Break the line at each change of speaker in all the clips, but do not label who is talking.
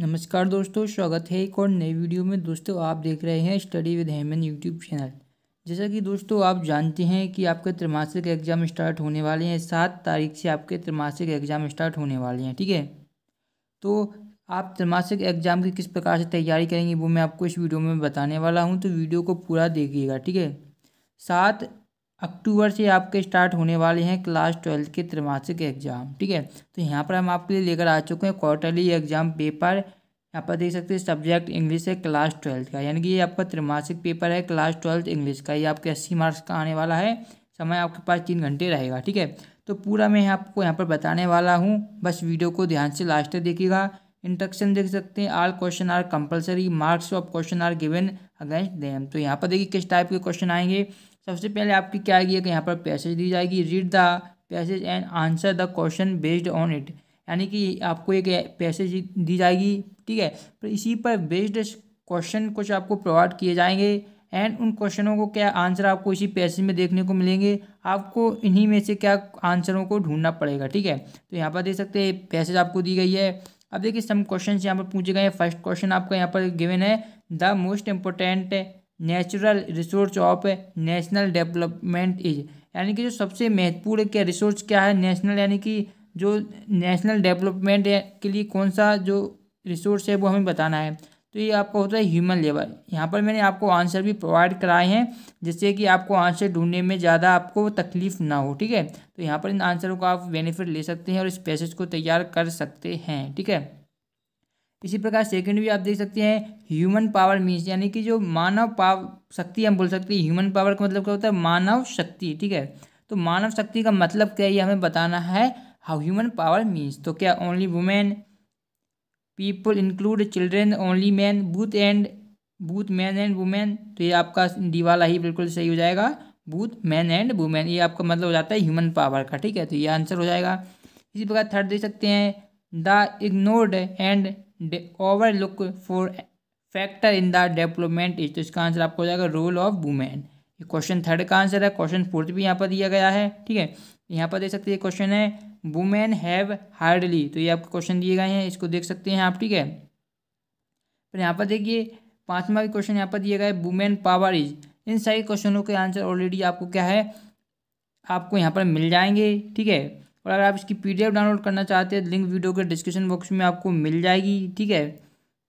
नमस्कार दोस्तों स्वागत है एक और नए वीडियो में दोस्तों आप देख रहे हैं study with Heman YouTube channel जैसा कि दोस्तों आप जानते हैं कि आपके त्रिमासिक एग्ज़ाम स्टार्ट होने वाले हैं सात तारीख से आपके त्रिमासिक एग्ज़ाम स्टार्ट होने वाले हैं ठीक है तो आप त्रैमासिक एग्ज़ाम की किस प्रकार से तैयारी करेंगे वो मैं आपको इस वीडियो में बताने वाला हूँ तो वीडियो को पूरा देखिएगा ठीक है सात अक्टूबर से आपके स्टार्ट होने वाले हैं क्लास ट्वेल्थ के त्रिमासिक एग्ज़ाम ठीक है तो यहाँ पर हम आपके लिए लेकर आ चुके हैं क्वार्टरली एग्ज़ाम पेपर यहाँ पर देख सकते हैं सब्जेक्ट इंग्लिश है क्लास ट्वेल्थ का यानी कि ये आपका त्रिमासिक पेपर है क्लास ट्वेल्थ इंग्लिश का ये आपके अस्सी मार्क्स का आने वाला है समय आपके पास तीन घंटे रहेगा ठीक है तो पूरा मैं आपको यहाँ पर बताने वाला हूँ बस वीडियो को ध्यान से लास्ट तक देखिएगा इंट्रक्शन देख सकते हैं all question are compulsory marks of question are given against them तो यहाँ पर देखिए किस टाइप के क्वेश्चन आएंगे सबसे पहले आपकी क्या आएगी कि यहाँ पर पैसेज दी जाएगी read the passage and answer the question based on it यानी कि आपको एक पैसेज दी जाएगी ठीक है पर इसी पर बेस्ड क्वेश्चन कुछ आपको प्रोवाइड किए जाएंगे एंड उन क्वेश्चनों को क्या आंसर आपको इसी पैसेज में देखने को मिलेंगे आपको इन्हीं में से क्या आंसरों को ढूंढना पड़ेगा ठीक है तो यहाँ पर देख सकते हैं पैसेज आपको दी गई है अब देखिए सम क्वेश्चन यहाँ पर पूछे गए हैं फर्स्ट क्वेश्चन आपका यहाँ पर गिवन है the most important natural resource of national development is यानी कि जो सबसे महत्वपूर्ण क्या रिसोर्स क्या है नेशनल यानी कि जो नेशनल डेवलपमेंट के लिए कौन सा जो रिसोर्स है वो हमें बताना है तो ये आपका होता है ह्यूमन लेबर यहाँ पर मैंने आपको आंसर भी प्रोवाइड कराए हैं जिससे कि आपको आंसर ढूंढने में ज़्यादा आपको तकलीफ ना हो ठीक है तो यहाँ पर इन आंसरों का आप बेनिफिट ले सकते हैं और इस पैसेज को तैयार कर सकते हैं ठीक है इसी प्रकार सेकंड भी आप देख सकते हैं ह्यूमन पावर मीन्स यानी कि जो मानव पाव शक्ति हम बोल सकते हैं ह्यूमन पावर का मतलब क्या होता है मानव शक्ति ठीक है तो मानव शक्ति का मतलब क्या है ये हमें बताना है हाउ ह्यूमन पावर मीन्स तो क्या only women people include children only man both and both man and women तो ये आपका दीवाला ही बिल्कुल सही हो जाएगा बूथ मैन एंड वुमेन ये आपका मतलब हो जाता है ह्यूमन पावर का ठीक है तो ये आंसर हो जाएगा इसी प्रकार थर्ड देख सकते हैं the ignored and overlook for factor in the development is तो इसका आंसर आपको हो जाएगा रोल ऑफ वुमेन ये क्वेश्चन थर्ड का आंसर है क्वेश्चन फोर्थ भी यहाँ पर दिया गया है ठीक है यहाँ पर देख सकते हैं क्वेश्चन है वुमेन हैव हार्डली तो ये आपके क्वेश्चन दिए गए हैं इसको देख सकते हैं आप ठीक है फिर यहाँ पर देखिए पाँचवा भी क्वेश्चन यहाँ पर दिया गया है वुमेन पावर इज इन सारे क्वेश्चनों के आंसर ऑलरेडी आपको क्या है आपको यहाँ पर मिल जाएंगे ठीक है और अगर आप इसकी पी डाउनलोड करना चाहते हैं लिंक वीडियो के डिस्क्रिप्शन बॉक्स में आपको मिल जाएगी ठीक है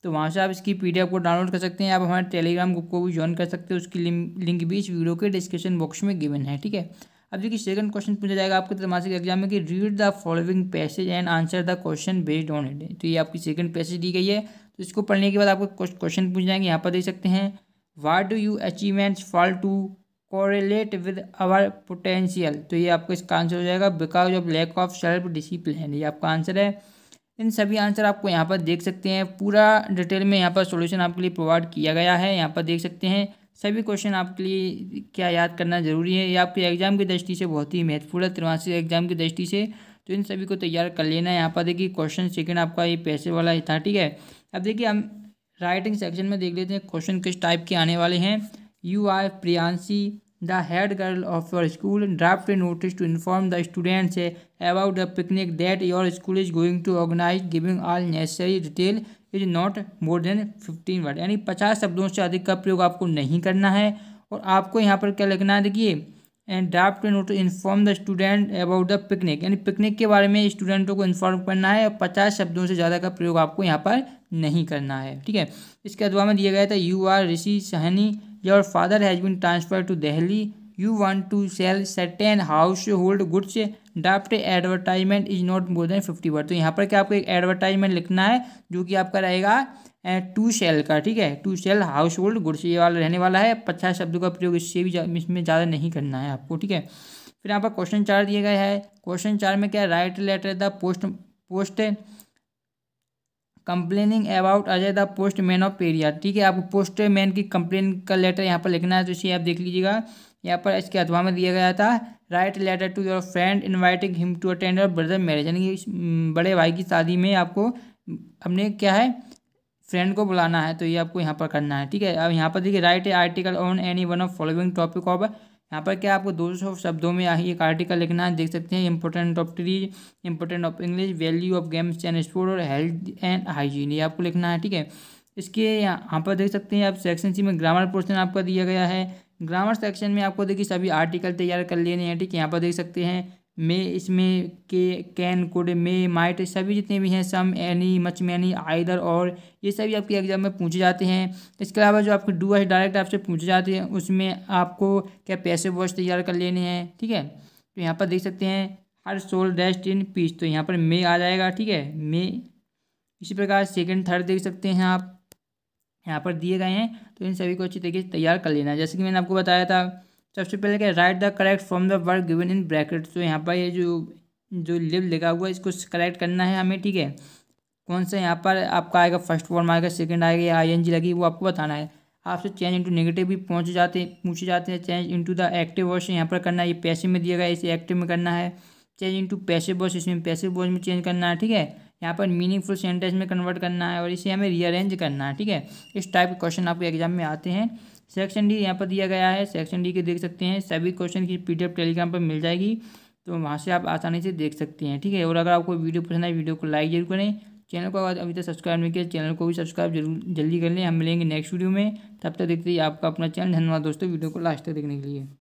तो वहाँ से आप इसकी पी को डाउनलोड कर सकते हैं आप हमारे टेलीग्राम ग्रुप को भी ज्वाइन कर सकते हैं उसकी लिंक भी इस वीडियो के डिस्क्रिप्शन बॉक्स में गिवन है ठीक है अब देखिए सेकंड क्वेश्चन पूछा जाएगा आपके त्रमासिक एग्जाम में कि read the following passage and answer the question based on it तो ये आपकी सेकंड पैसेज दी गई है तो इसको पढ़ने के बाद आपको क्वेश्चन पूछ जाएंगे यहाँ पर देख सकते हैं what do you achievements fall to correlate with our potential तो ये आपको इसका आंसर हो जाएगा because of lack of self discipline ये आपका आंसर है इन सभी आंसर आपको यहाँ पर देख सकते हैं पूरा डिटेल में यहाँ पर सॉल्यूशन आपके लिए प्रोवाइड किया गया है यहाँ पर देख सकते हैं सभी क्वेश्चन आपके लिए क्या याद करना ज़रूरी है ये आपके एग्जाम की दृष्टि से बहुत ही महत्वपूर्ण है त्रिवासी एग्जाम की दृष्टि से तो इन सभी को तैयार कर लेना है यहाँ पर देखिए क्वेश्चन सेकेंड आपका ये पैसे वाला था ठीक है अब देखिए हम राइटिंग सेक्शन में देख लेते हैं क्वेश्चन किस टाइप के आने वाले हैं you are Priyanshi the head girl of your school draft notice to inform the students about the picnic that your school is going to to giving all eh, all detail is not more than fifteen word यानी पचास शब्दों से अधिक का प्रयोग आपको नहीं करना है और आपको यहाँ पर क्या लिखना है देखिए and draft note inform the student about the picnic यानी पिकनिक के बारे में स्टूडेंटों को इन्फॉर्म करना है और पचास शब्दों से ज़्यादा का प्रयोग आपको यहाँ पर नहीं करना है ठीक है इसके अलावा में दिया गया था you are Rishi Sahni your father has been transfer to Delhi you want to sell certain household goods draft advertisement is not more than fifty word तो यहाँ पर क्या आपको एक एडवर्टाइजमेंट लिखना है जो कि आपका रहेगा टू सेल का ठीक है to sell household goods ये वाला रहने वाला है पचास शब्दों का प्रयोग इससे भी इसमें ज़्यादा नहीं करना है आपको ठीक है फिर यहाँ पर क्वेश्चन चार दिया गया है क्वेश्चन चार में क्या write letter the post post complaining about Ajay the postman of Periya ठीक है आपको पोस्ट मैन की कंप्लेन का लेटर यहाँ पर लिखना है तो इसे आप देख लीजिएगा यहाँ पर इसके अथवा में दिया गया था write letter to your friend inviting him to attend your brother marriage यानी कि बड़े भाई की शादी में आपको हमने क्या है फ्रेंड को बुलाना है तो ये आपको यहाँ पर करना है ठीक है अब यहाँ पर देखिए write article on any one of following topic of यहाँ पर क्या आपको दो सौ शब्दों में एक आर्टिकल लिखना है देख सकते हैं important of tree important of English value of games and sport और हेल्थ एंड हाइजीन ये आपको लिखना है ठीक है इसके यहाँ पर देख सकते हैं आप सेक्शन सी में ग्रामर पोर्शन आपका दिया गया है ग्रामर सेक्शन में आपको देखिए सभी आर्टिकल तैयार कर लेने हैं ठीक है यहाँ पर देख सकते हैं मे इसमें के कैन कुड मे माइट सभी जितने भी हैं some any much many either और ये सभी आपके एग्जाम में पूछे जाते हैं इसके अलावा जो आपके डू है डायरेक्ट आपसे पूछे जाते हैं उसमें आपको क्या पैसे वॉच तैयार कर लेने हैं ठीक है तो यहाँ पर देख सकते हैं her soul rest in peace तो यहाँ पर मे आ जाएगा ठीक है मे इसी प्रकार सेकेंड थर्ड देख सकते हैं आप यहाँ पर दिए गए हैं तो इन सभी को अच्छी तरीके से तैयार कर लेना है जैसे कि मैंने आपको बताया था सबसे पहले क्या write the correct from the word given in bracket तो यहाँ पर ये जो जो लिव लिखा हुआ है इसको करेक्ट करना है हमें ठीक है कौन सा यहाँ पर आपका आएगा फर्स्ट फॉर्म आएगा सेकंड आएगा या आई एन जी लगी वो आपको बताना है आपसे चेंज इंटू नेगेटिव भी पहुँच जाते पूछे जाते हैं चेंज इंटू द एक्टिव वर्ष यहाँ पर करना है ये पैसे में दिया गया इसे एक्टिव में करना है चेंज इंटू पैसे वर्ष इसमें पैसे वर्ष में चेंज करना है ठीक है यहाँ पर मीनिंगफुल सेंटेंस में कन्वर्ट करना है और इसे हमें रीअरेंज करना है ठीक है इस टाइप के क्वेश्चन आपके एग्जाम में आते हैं सेक्शन डी यहाँ पर दिया गया है सेक्शन डी के देख सकते हैं सभी क्वेश्चन की पीडीएफ टेलीग्राम पर मिल जाएगी तो वहाँ से आप आसानी से देख सकते हैं ठीक है और अगर आपको वीडियो पसंद आए वीडियो को लाइक जरूर करें चैनल को अगर अभी तक सब्सक्राइब नहीं किया चैनल को भी सब्सक्राइब जरूर जल्दी कर लें हम मिलेंगे नेक्स्ट वीडियो में तब तक देखते ही आपका अपना चैनल धन्यवाद दोस्तों वीडियो को लास्ट तक देखने के लिए